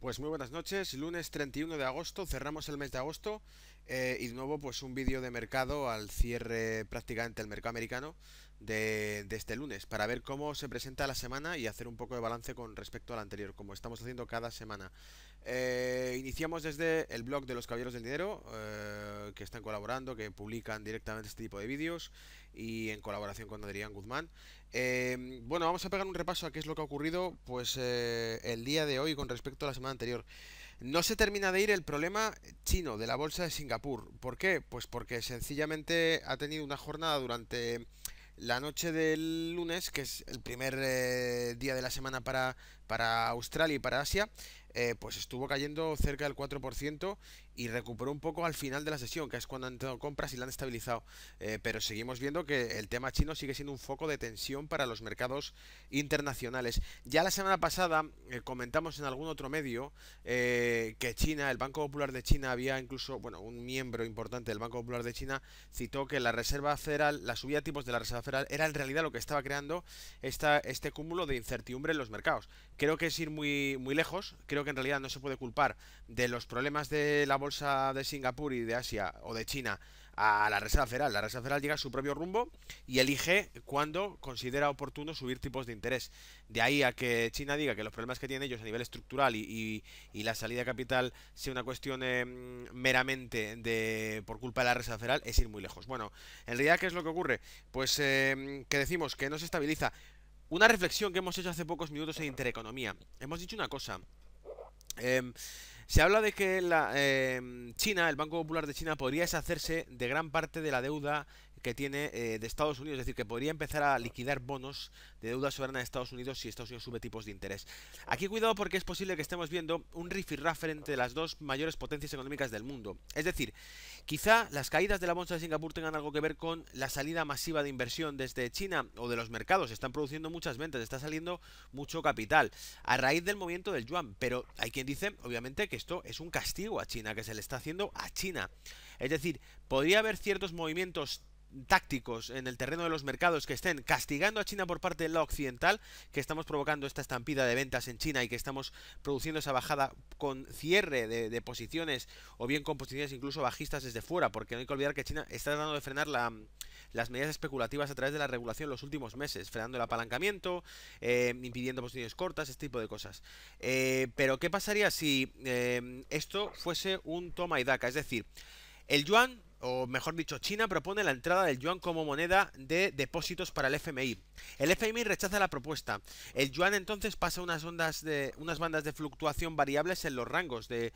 Pues muy buenas noches, lunes 31 de agosto, cerramos el mes de agosto eh, y de nuevo pues un vídeo de mercado al cierre prácticamente del mercado americano de, este lunes para ver cómo se presenta la semana y hacer un poco de balance con respecto a la anterior, como estamos haciendo cada semana. Eh, iniciamos desde el blog de los Caballeros del Dinero, eh, que están colaborando, que publican directamente este tipo de vídeos y en colaboración con Adrián Guzmán. Eh, bueno, vamos a pegar un repaso a qué es lo que ha ocurrido pues el día de hoy con respecto a la semana anterior. No se termina de ir el problema chino de la bolsa de Singapur. ¿Por qué? Pues porque sencillamente ha tenido una jornada durante la noche del lunes, que es el primer eh, día de la semana para, para Australia y para Asia, eh, pues estuvo cayendo cerca del 4% y recuperó un poco al final de la sesión, que es cuando han entrado compras y la han estabilizado. Eh, pero seguimos viendo que el tema chino sigue siendo un foco de tensión para los mercados internacionales. Ya la semana pasada eh, comentamos en algún otro medio que China, el Banco Popular de China, había incluso, bueno, un miembro importante del Banco Popular de China citó que la Reserva Federal, la subida de tipos de la Reserva Federal era en realidad lo que estaba creando esta, este cúmulo de incertidumbre en los mercados. Creo que es ir muy, muy lejos, creo que en realidad no se puede culpar de los problemas de la bolsa de Singapur y de Asia o de China a la Reserva Federal. La Reserva Federal llega a su propio rumbo y elige cuando considera oportuno subir tipos de interés. De ahí a que China diga que los problemas que tienen ellos a nivel estructural y, la salida de capital sea una cuestión em, meramente de por culpa de la Reserva Federal es ir muy lejos. Bueno, en realidad, ¿qué es lo que ocurre? Pues em, que decimos que no se estabiliza. Una reflexión que hemos hecho hace pocos minutos en Intereconomía. Hemos dicho una cosa. Em, se habla de que la, em, China, el Banco Popular de China, podría deshacerse de gran parte de la deuda que tiene eh, de Estados Unidos, es decir, que podría empezar a liquidar bonos de deuda soberana de Estados Unidos si Estados Unidos sube tipos de interés. Aquí cuidado porque es posible que estemos viendo un rifirrafe entre las dos mayores potencias económicas del mundo. Es decir, quizá las caídas de la bolsa de Singapur tengan algo que ver con la salida masiva de inversión desde China o de los mercados. están produciendo muchas ventas, está saliendo mucho capital a raíz del movimiento del yuan, pero hay quien dice, obviamente, que esto es un castigo a China, que se le está haciendo a China. Es decir, podría haber ciertos movimientos tácticos en el terreno de los mercados que estén castigando a China por parte del lado occidental, que estamos provocando esta estampida de ventas en China y que estamos produciendo esa bajada con cierre de, posiciones o bien con posiciones incluso bajistas desde fuera, porque no hay que olvidar que China está tratando de frenar las medidas especulativas a través de la regulación en los últimos meses, frenando el apalancamiento, eh, impidiendo posiciones cortas, este tipo de cosas. Eh, pero, ¿qué pasaría si eh, esto fuese un toma y daca? Es decir, el yuan o mejor dicho, China propone la entrada del yuan como moneda de depósitos para el FMI. El FMI rechaza la propuesta. El yuan entonces pasa unas, ondas de, unas bandas de fluctuación variables en los rangos de,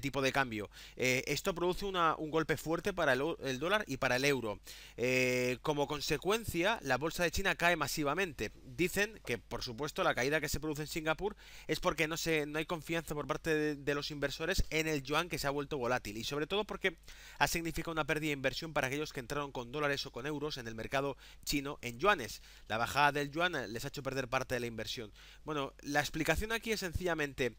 tipo de cambio. Eh, esto produce un golpe fuerte para el, dólar y para el euro. Eh, como consecuencia, la bolsa de China cae masivamente. Dicen que, por supuesto, la caída que se produce en Singapur es porque no, no hay confianza por parte de, de los inversores en el yuan que se ha vuelto volátil y sobre todo porque ha significado una pérdida inversión para aquellos que entraron con dólares o con euros en el mercado chino en yuanes. La bajada del yuan les ha hecho perder parte de la inversión. Bueno, la explicación aquí es sencillamente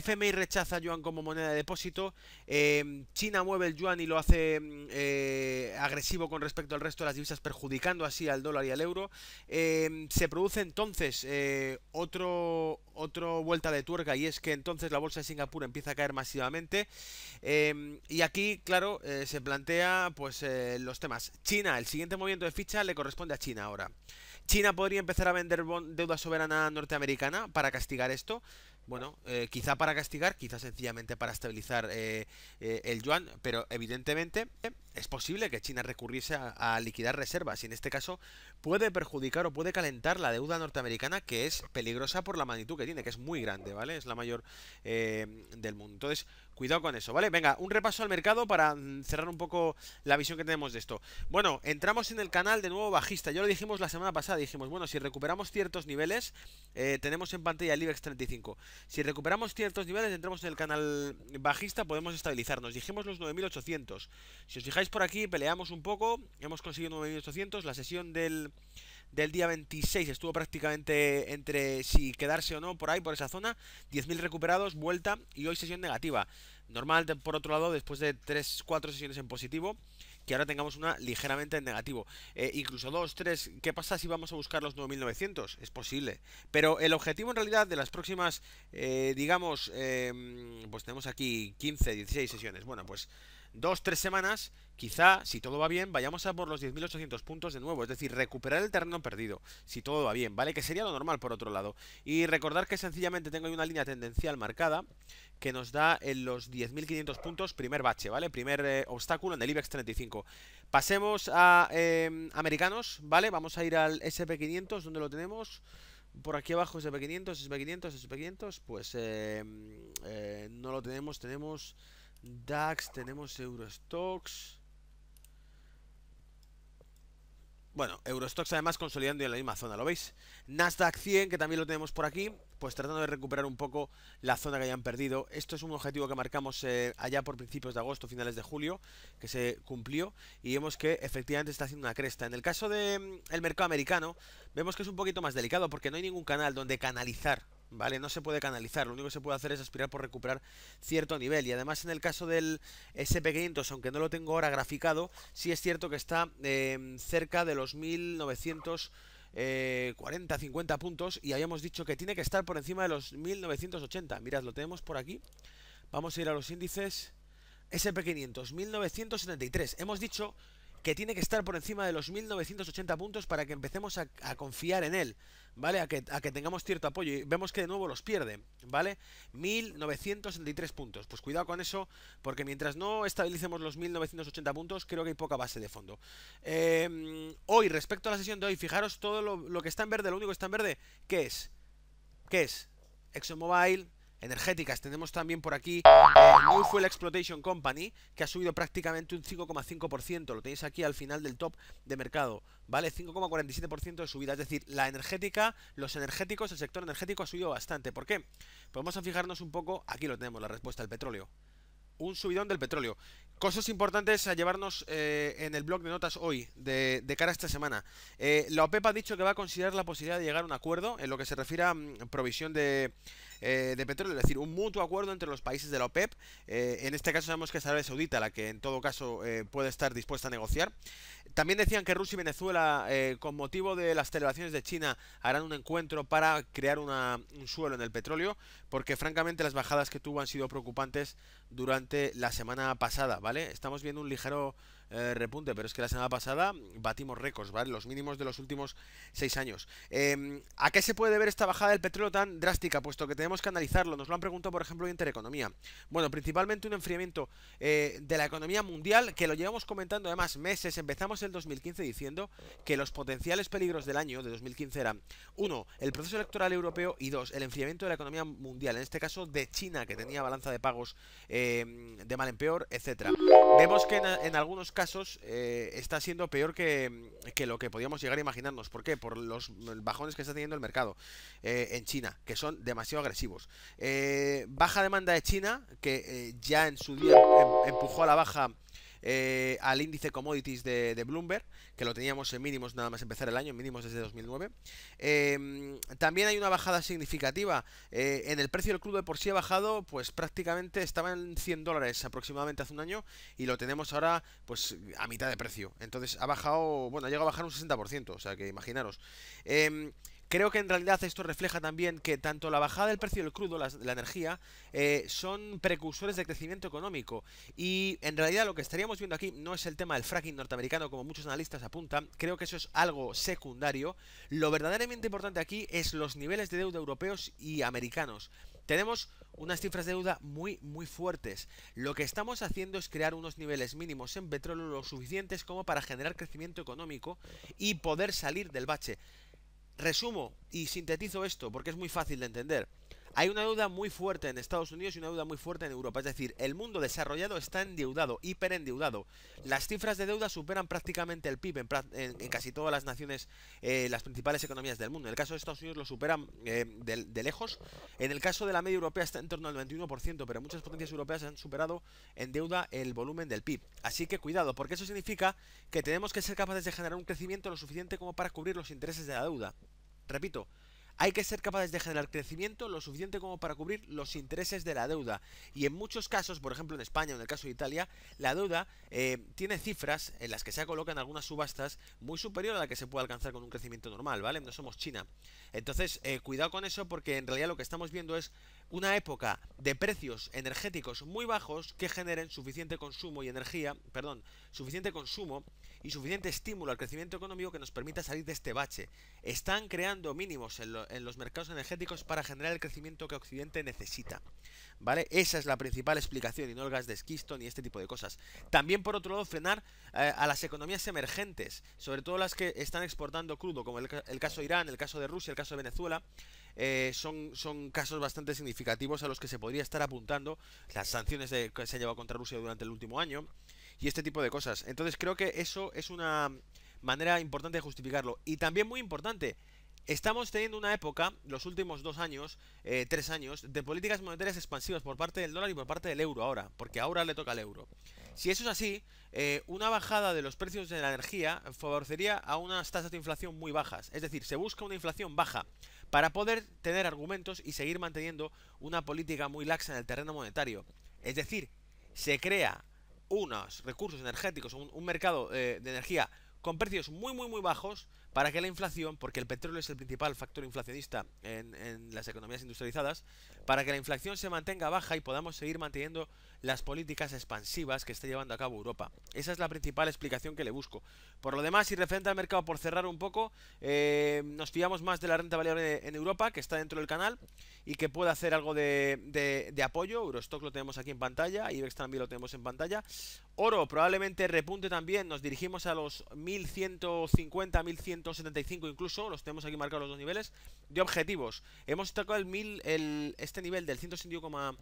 FMI rechaza yuan como moneda de depósito. Eh, China mueve el yuan y lo hace mm, eh, agresivo con respecto al resto de las divisas, perjudicando así al dólar y al euro. Eh, se produce entonces otro, otro vuelta de tuerca y es que entonces la bolsa de Singapur empieza a caer masivamente. y aquí, claro, se plantea pues los temas. China, el siguiente movimiento de ficha le corresponde a China ahora. China podría empezar a vender deuda soberana norteamericana para castigar esto bueno, eh, quizá para castigar, quizá sencillamente para estabilizar eh, eh, el yuan, pero evidentemente es posible que China recurriese a, liquidar reservas y en este caso puede perjudicar o puede calentar la deuda norteamericana que es peligrosa por la magnitud que tiene, que es muy grande, ¿vale? Es la mayor del mundo. Entonces, Cuidado con eso, ¿vale? Venga, un repaso al mercado para mm, cerrar un poco la visión que tenemos de esto. Bueno, entramos en el canal de nuevo bajista. Ya lo dijimos la semana pasada. Dijimos, bueno, si recuperamos ciertos niveles, eh, tenemos en pantalla el IBEX 35. Si recuperamos ciertos niveles, entramos en el canal bajista, podemos estabilizarnos. Dijimos los 9800. Si os fijáis por aquí, peleamos un poco. Hemos conseguido 9800. La sesión del del día 26. Estuvo prácticamente entre si quedarse o no por ahí, por esa zona. 10.000 recuperados, vuelta y hoy sesión negativa. Normal, por otro lado, después de tres, cuatro sesiones en positivo, que ahora tengamos una ligeramente en negativo. Eh, incluso dos, tres, ¿qué pasa si vamos a buscar los 9.900? Es posible. Pero el objetivo en realidad de las próximas, eh, digamos, em, pues tenemos aquí 15, 16 sesiones. Bueno, pues dos, tres semanas, quizá, si todo va bien, vayamos a por los 10.800 puntos de nuevo, es decir, recuperar el terreno perdido, si todo va bien, ¿vale? Que sería lo normal, por otro lado. Y recordar que sencillamente tengo ahí una línea tendencial marcada que nos da en los 10.500 puntos primer bache, ¿vale? Primer eh, obstáculo en el IBEX 35. Pasemos a em, americanos, ¿vale? Vamos a ir al SP500, donde lo tenemos por aquí abajo SP500, SP500, SP500, pues em, eh, no lo tenemos, tenemos DAX, tenemos Eurostox. Bueno, Eurostox además consolidando en la misma zona, ¿lo veis? Nasdaq 100, que también lo tenemos por aquí, pues tratando de recuperar un poco la zona que hayan perdido. Esto es un objetivo que marcamos eh, allá por principios de agosto, finales de julio, que se cumplió y vemos que efectivamente está haciendo una cresta. En el caso del mm, mercado americano, vemos que es un poquito más delicado porque no hay ningún canal donde canalizar ¿vale? No se puede canalizar, lo único que se puede hacer es aspirar por recuperar cierto nivel. Y además en el caso del SP500, aunque no lo tengo ahora graficado, sí es cierto que está em, cerca de los 1.940, 40, 50 puntos y habíamos dicho que tiene que estar por encima de los 1980. Mirad, lo tenemos por aquí. Vamos a ir a los índices. SP500, 1973. Hemos dicho que tiene que estar por encima de los 1980 puntos para que empecemos a, confiar en él, ¿vale? A que, tengamos cierto apoyo. Y vemos que de nuevo los pierde, ¿vale? 1973 puntos. Pues cuidado con eso, porque mientras no estabilicemos los 1980 puntos, creo que hay poca base de fondo. Em, hoy, respecto a la sesión de hoy, fijaros todo lo, que está en verde, lo único que está en verde, ¿qué es? ¿Qué es? ExxonMobil, energéticas. Tenemos también por aquí eh, New Fuel Exploitation Company, que ha subido prácticamente un 5,5%. Lo tenéis aquí al final del top de mercado, ¿vale? 5,47% de subida. Es decir, la energética, los energéticos, el sector energético ha subido bastante. ¿Por qué? Pues vamos a fijarnos un poco, aquí lo tenemos, la respuesta, el petróleo un subidón del petróleo. Cosas importantes a llevarnos eh, en el blog de notas hoy, de, cara a esta semana. Eh, la OPEP ha dicho que va a considerar la posibilidad de llegar a un acuerdo en lo que se refiere a mm, provisión eh, de, petróleo, es decir, un mutuo acuerdo entre los países de la OPEP. en este caso sabemos que es Arabia Saudita la que en todo caso puede estar dispuesta a negociar. También decían que Rusia y Venezuela, con motivo de las celebraciones de China, harán un encuentro para crear un suelo en el petróleo, porque francamente las bajadas que tuvo han sido preocupantes durante la semana pasada, ¿vale? Estamos viendo un ligero eh, repunte, pero es que la semana pasada batimos récords, ¿vale? Los mínimos de los últimos seis años. Em, ¿A qué se puede ver esta bajada del petróleo tan drástica? Puesto que tenemos que analizarlo. Nos lo han preguntado, por ejemplo, Intereconomía. Bueno, principalmente un enfriamiento eh, de la economía mundial, que lo llevamos comentando además meses. Empezamos el 2015 diciendo que los potenciales peligros del año de 2015 eran, uno, el proceso electoral europeo y dos, el enfriamiento de la economía mundial, en este caso de China, que tenía balanza de pagos. Em, de mal en peor, etcétera. Vemos que en, algunos casos eh, está siendo peor que, lo que podíamos llegar a imaginarnos. ¿Por qué? Por los bajones que está teniendo el mercado eh, en China, que son demasiado agresivos. Eh, baja demanda de China, que ya en su día em, empujó a la baja eh, al índice commodities de, Bloomberg, que lo teníamos en mínimos nada más empezar el año, mínimos desde 2009. Em, también hay una bajada significativa. Eh, en el precio del crudo de por sí ha bajado, pues prácticamente estaba en 100 dólares aproximadamente hace un año y lo tenemos ahora pues a mitad de precio. Entonces ha bajado, bueno, ha llegado a bajar un 60%, o sea que imaginaros. Em, Creo que en realidad esto refleja también que tanto la bajada del precio del crudo, la, energía, eh, son precursores de crecimiento económico. Y en realidad lo que estaríamos viendo aquí no es el tema del fracking norteamericano, como muchos analistas apuntan. Creo que eso es algo secundario. Lo verdaderamente importante aquí es los niveles de deuda europeos y americanos. Tenemos unas cifras de deuda muy muy fuertes. Lo que estamos haciendo es crear unos niveles mínimos en petróleo lo suficientes como para generar crecimiento económico y poder salir del bache. Resumo y sintetizo esto porque es muy fácil de entender. Hay una deuda muy fuerte en Estados Unidos y una deuda muy fuerte en Europa. Es decir, el mundo desarrollado está endeudado, hiperendeudado. Las cifras de deuda superan prácticamente el PIB en, casi todas las naciones, eh, las principales economías del mundo. En el caso de Estados Unidos lo superan eh, de, de, lejos. En el caso de la media europea está en torno al 21%, pero muchas potencias europeas han superado en deuda el volumen del PIB. Así que cuidado, porque eso significa que tenemos que ser capaces de generar un crecimiento lo suficiente como para cubrir los intereses de la deuda. Repito, hay que ser capaces de generar crecimiento lo suficiente como para cubrir los intereses de la deuda. Y en muchos casos, por ejemplo en España o en el caso de Italia, la deuda eh, tiene cifras en las que se colocan algunas subastas muy superior a la que se puede alcanzar con un crecimiento normal, ¿vale? No somos China. Entonces, eh, cuidado con eso porque en realidad lo que estamos viendo es una época de precios energéticos muy bajos que generen suficiente consumo y energía, perdón, suficiente consumo y suficiente estímulo al crecimiento económico que nos permita salir de este bache. Están creando mínimos en, los mercados energéticos para generar el crecimiento que Occidente necesita. ¿Vale? Esa es la principal explicación y no el gas de esquisto ni este tipo de cosas. También, por otro lado, frenar eh, a las economías emergentes, sobre todo las que están exportando crudo, como el, caso de Irán, el caso de Rusia, el caso de Venezuela. Eh, son, son casos bastante significativos a los que se podría estar apuntando las sanciones que se han llevado contra Rusia durante el último año y este tipo de cosas. Entonces creo que eso es una manera importante de justificarlo. Y también muy importante, Estamos teniendo una época, los últimos dos años, eh, tres años, de políticas monetarias expansivas por parte del dólar y por parte del euro ahora, porque ahora le toca al euro. Si eso es así, eh, una bajada de los precios de la energía favorecería a unas tasas de inflación muy bajas. Es decir, se busca una inflación baja para poder tener argumentos y seguir manteniendo una política muy laxa en el terreno monetario. Es decir, se crea unos recursos energéticos, un, mercado eh, de energía con precios muy muy muy bajos para que la inflación, porque el petróleo es el principal factor inflacionista en, en, las economías industrializadas, para que la inflación se mantenga baja y podamos seguir manteniendo las políticas expansivas que está llevando a cabo Europa. Esa es la principal explicación que le busco. Por lo demás, si referente al mercado, por cerrar un poco, eh, nos fiamos más de la renta variable en Europa, que está dentro del canal, y que puede hacer algo de, apoyo. Eurostock lo tenemos aquí en pantalla, IBEX también lo tenemos en pantalla. Oro probablemente repunte también, nos dirigimos a los 1150, 1175 incluso, los tenemos aquí marcados los dos niveles. De objetivos, hemos tocado el, el este nivel del 161,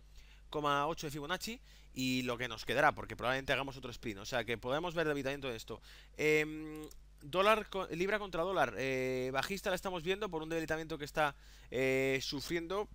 8 de Fibonacci y lo que nos quedará, porque probablemente hagamos otro spin. O sea que podemos ver debilitamiento de esto. Em, dólar libra contra dólar eh, bajista la estamos viendo por un debilitamiento que está eh, sufriendo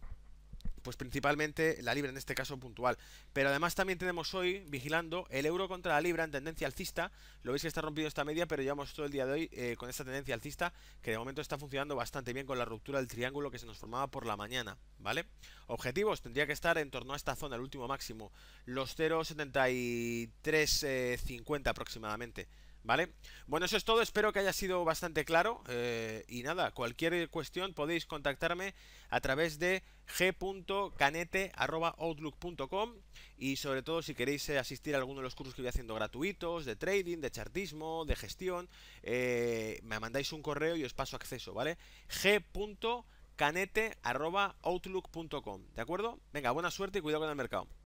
pues principalmente la libra en este caso puntual. Pero además también tenemos hoy, vigilando, el euro contra la libra en tendencia alcista. Lo veis que está rompido esta media, pero llevamos todo el día de hoy eh, con esta tendencia alcista que de momento está funcionando bastante bien con la ruptura del triángulo que se nos formaba por la mañana, ¿vale? Objetivos, tendría que estar en torno a esta zona, el último máximo, los 0,7350 eh, aproximadamente. ¿Vale? Bueno, eso es todo, espero que haya sido bastante claro. Eh, y nada, cualquier cuestión podéis contactarme a través de g.canete.outlook.com y sobre todo si queréis eh, asistir a alguno de los cursos que voy haciendo gratuitos, de trading, de chartismo, de gestión, eh, me mandáis un correo y os paso acceso, ¿vale? g.canete.outlook.com, ¿de acuerdo? Venga, buena suerte y cuidado con el mercado.